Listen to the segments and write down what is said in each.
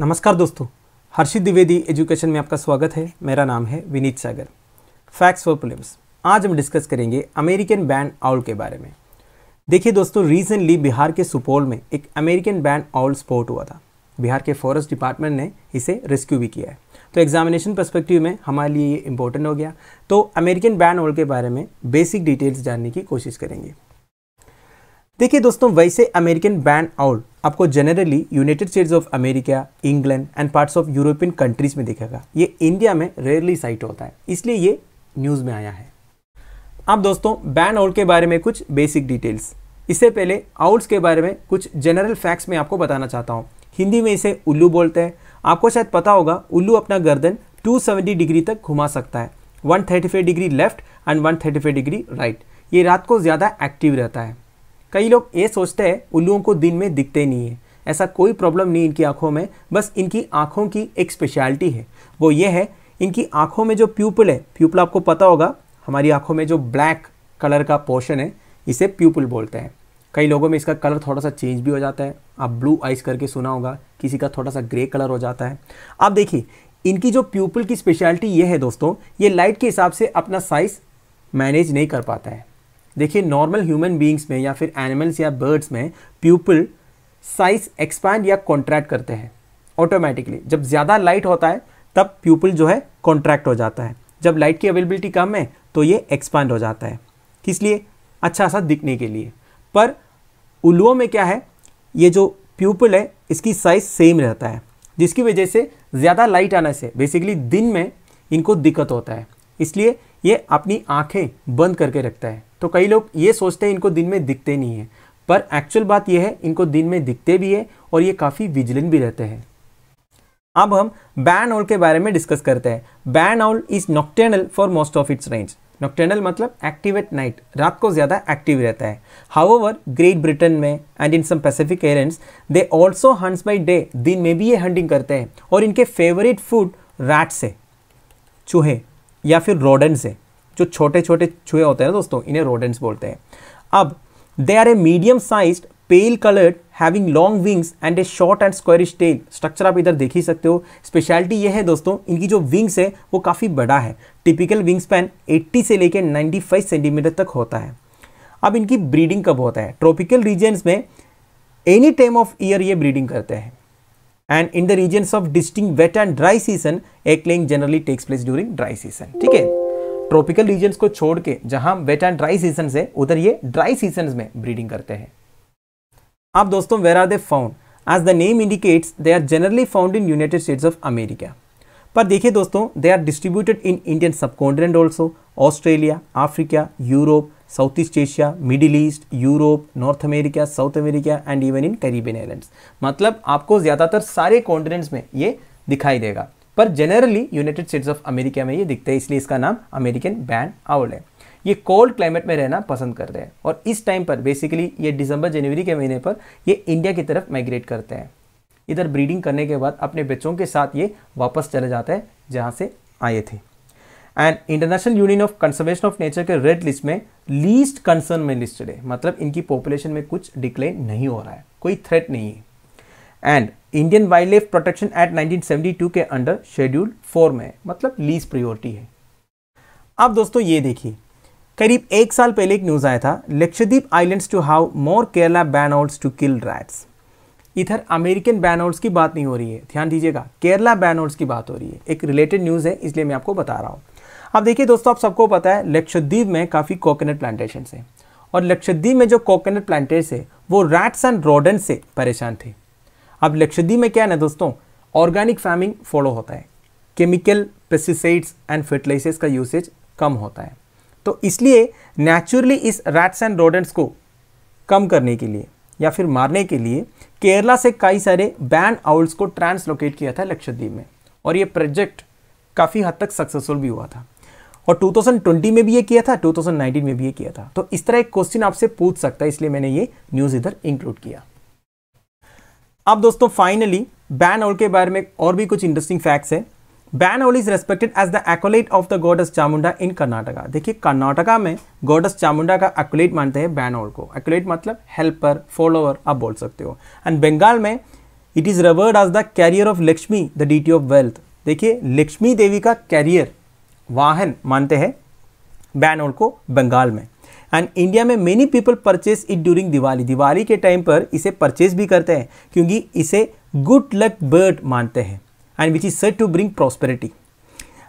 नमस्कार दोस्तों हर्षित द्विवेदी एजुकेशन में आपका स्वागत है मेरा नाम है Vineet Sagar facts for prelims आज हम डिस्कस करेंगे अमेरिकन बैंड आउल के बारे में देखिए दोस्तों रिसेंटली बिहार के सुपौल में एक अमेरिकन बैंड आउल स्पोर्ट हुआ था बिहार के फॉरेस्ट डिपार्टमेंट ने इसे रेस्क्यू भी किया है तो एग्जामिनेशन परस्पेक्टिव में हमारे लिए ये इंपॉर्टेंट हो गया तो अमेरिकन बैंड आउल के बारे में बेसिक डिटेल्स जानने की कोशिश करेंगे देखिए दोस्तों वैसे अमेरिकन बैन आउट आपको generally United States of America England and parts of European countries में दिखेगा ये इंडिया में रेयरली साइट होता है इसलिए ये न्यूज़ में आया है अब दोस्तों बैन आउट के बारे में कुछ बेसिक डिटेल्स इससे पहले आउट्स के बारे में कुछ जनरल फैक्ट्स में आपको बताना चाहता हूँ हिंदी में इसे उल्लू बोलते हैं आपको शायद पता होगा उल्लू अपना गर्दन 270 डिग्री तक घुमा सकता है 135 degree left and 135 degree right ये रात को ज़्यादा एक्टिव रहता है कई लोग ये सोचते हैं उल्लुओं को दिन में दिखते नहीं है ऐसा कोई प्रॉब्लम नहीं इनकी आँखों में बस इनकी आँखों की एक स्पेशलिटी है वो ये है इनकी आँखों में जो प्यूपल है प्यूपल आपको पता होगा हमारी आँखों में जो ब्लैक कलर का पोर्शन है इसे प्यूपल बोलते हैं कई लोगों में इसका कलर थोड़ा सा चेंज भी हो जाता है आप ब्लू आइस करके सुना होगा किसी का थोड़ा सा ग्रे कलर हो जाता है आप देखिए इनकी जो प्यूपल की स्पेशलिटी ये है दोस्तों ये लाइट के हिसाब से अपना साइज़ मैनेज नहीं कर पाता है देखिए नॉर्मल ह्यूमन बींग्स में या फिर एनिमल्स या बर्ड्स में प्यूपल साइज एक्सपैंड या कॉन्ट्रैक्ट करते हैं ऑटोमेटिकली जब ज़्यादा लाइट होता है तब प्यूपल जो है कॉन्ट्रैक्ट हो जाता है जब लाइट की अवेलेबिलिटी कम है तो ये एक्सपैंड हो जाता है किस लिए अच्छा सा दिखने के लिए पर उल्लुओं में क्या है ये जो प्यूपल है इसकी साइज सेम रहता है जिसकी वजह से ज़्यादा लाइट आने से बेसिकली दिन में इनको दिक्कत होता है इसलिए ये अपनी आँखें बंद करके रखता है तो कई लोग ये सोचते हैं इनको दिन में दिखते नहीं है पर एक्चुअल बात यह है इनको दिन में दिखते भी है और ये काफ़ी विजिलेंट भी रहते हैं अब हम बैन ऑल के बारे में डिस्कस करते हैं barn owl is nocturnal for most of its range nocturnal मतलब एक्टिव एट नाइट रात को ज़्यादा एक्टिव रहता है ओवर ग्रेट ब्रिटेन में एंड इन सम पैसिफिक एरेंट्स they also hunts by day दिन में भी ये हंटिंग करते हैं और इनके फेवरेट फूड रैट्स है चूहे या फिर रोडेंट्स हैं जो छोटे छोटे छुए होते हैं दोस्तों इन्हें रोडेंट्स बोलते हैं अब they are a medium size pale coloured having long wings and a short and squarish tail structure आप इधर देख ही सकते हो स्पेशलिटी ये है दोस्तों इनकी जो विंग्स है वो काफ़ी बड़ा है टिपिकल विंग्स पैन 80 से लेकर 95 सेंटीमीटर तक होता है अब इनकी ब्रीडिंग कब होता है ट्रॉपिकल रीजन्स में एनी टाइम ऑफ ईयर ये ब्रीडिंग करते हैं and in the region of distinct wet and dry season egg generally takes place during dry season ठीक है ट्रॉपिकल रीजन्स को छोड़ के जहां वेट एंड ड्राई सीजन है उधर ये ड्राई सीजन में ब्रीडिंग करते हैं अब दोस्तों where are they found as the name indicates they are generally found in United States of America पर देखिए दोस्तों they are distributed in Indian subcontinent also Australia Africa Europe South East Asia Middle East Europe North America South America and even in Caribbean islands मतलब आपको ज़्यादातर सारे continents में ये दिखाई देगा पर generally United States of America में ये दिखते हैं इसलिए इसका नाम अमेरिकन बैंड आउल है ये कोल्ड क्लाइमेट में रहना पसंद करते हैं और इस टाइम पर बेसिकली ये दिसंबर जनवरी के महीने पर ये इंडिया की तरफ माइग्रेट करते हैं इधर ब्रीडिंग करने के बाद अपने बच्चों के साथ ये वापस चले जाते हैं जहाँ से आए थे and International Union of Conservation of Nature के रेड लिस्ट में लीस्ट कंसर्न में लिस्टेड है मतलब इनकी पॉपुलेशन में कुछ डिक्लाइन नहीं हो रहा है कोई थ्रेट नहीं है and Indian wildlife protection act 1972 के अंडर शेड्यूल फोर में मतलब लीज प्रायोरिटी है अब दोस्तों ये देखिए करीब एक साल पहले एक न्यूज़ आया था Lakshadweep islands to have more Kerala barn owls to kill rats इधर अमेरिकन बैनोर्स की बात नहीं हो रही है ध्यान दीजिएगा केरला बैनोर्स की बात हो रही है एक रिलेटेड न्यूज़ है इसलिए मैं आपको बता रहा हूँ अब देखिए दोस्तों आप सबको पता है लक्षद्वीप में काफ़ी कोकोनट प्लांटेशन है और लक्षद्वीप में जो कोकोनट प्लांटेस है वो रैट्स एंड रोडन से परेशान थे अब लक्षद्वीप में क्या है ना दोस्तों ऑर्गेनिक फार्मिंग फॉलो होता है केमिकल पेस्टिसाइड्स एंड फर्टिलाइजर्स का यूसेज कम होता है तो इसलिए नेचुरली इस रैट्स एंड रोडेंट्स को कम करने के लिए या फिर मारने के लिए केरला से कई सारे बैन आउल्स को ट्रांसलोकेट किया था लक्षद्वीप में और ये प्रोजेक्ट काफ़ी हद तक सक्सेसफुल भी हुआ था और 2020 में भी ये किया था 2019 में भी ये किया था तो इस तरह एक क्वेश्चन आपसे पूछ सकता है इसलिए मैंने ये न्यूज़ इधर इंक्लूड किया अब दोस्तों फाइनली बैन आउल के बारे में और भी कुछ इंटरेस्टिंग फैक्ट्स हैं owl is respected as the acolyte of the goddess Chamunda in Karnataka देखिए कर्नाटका में गॉडस चामुंडा का एक्ोलेट मानते हैं ओल को एक्ोलेट मतलब हेल्पर फॉलोअर आप बोल सकते हो एंड बंगाल में it is revered as the carrier of Lakshmi the deity of wealth देखिए लक्ष्मी देवी का कैरियर वाहन मानते हैं बैनोल को बंगाल में एंड इंडिया में many people purchase it during Diwali Diwali के टाइम पर इसे परचेज भी करते हैं क्योंकि इसे गुड लक बर्ड मानते हैं and which is said to bring prosperity.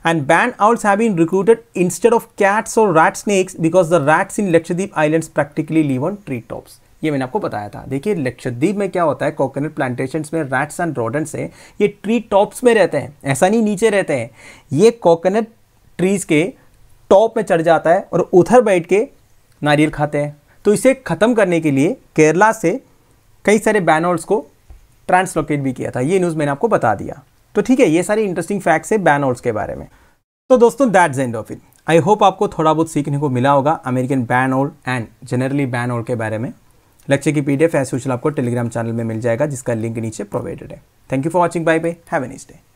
And band owls have been recruited instead of cats or rat snakes because the rats in Lakshadweep Islands practically live on treetops. ये मैंने आपको बताया था देखिए लक्षद्वीप में क्या होता है कोकोनट प्लांटेशन में रैट्स एंड रोडेंट्स हैं ये ट्री टॉप्स में रहते हैं ऐसा नहीं नीचे रहते हैं ये कोकोनट ट्रीज़ के टॉप में चढ़ जाता है और उधर बैठ के नारियल खाते हैं तो इसे ख़त्म करने के लिए केरला से कई सारे बैनर्स को ट्रांसलोकेट भी किया था ये न्यूज़ मैंने आपको बता दिया तो ठीक है ये सारी इंटरेस्टिंग फैक्ट्स है बैन के बारे में तो दोस्तों that's end of it I hope आपको थोड़ा बहुत सीखने को मिला होगा American ban out and generally ban out के बारे में लेक्चर की पीडीएफ डी एफ आपको टेलीग्राम चैनल में मिल जाएगा जिसका लिंक नीचे प्रोवाइडेड है thank you for watching bye bye have a nice day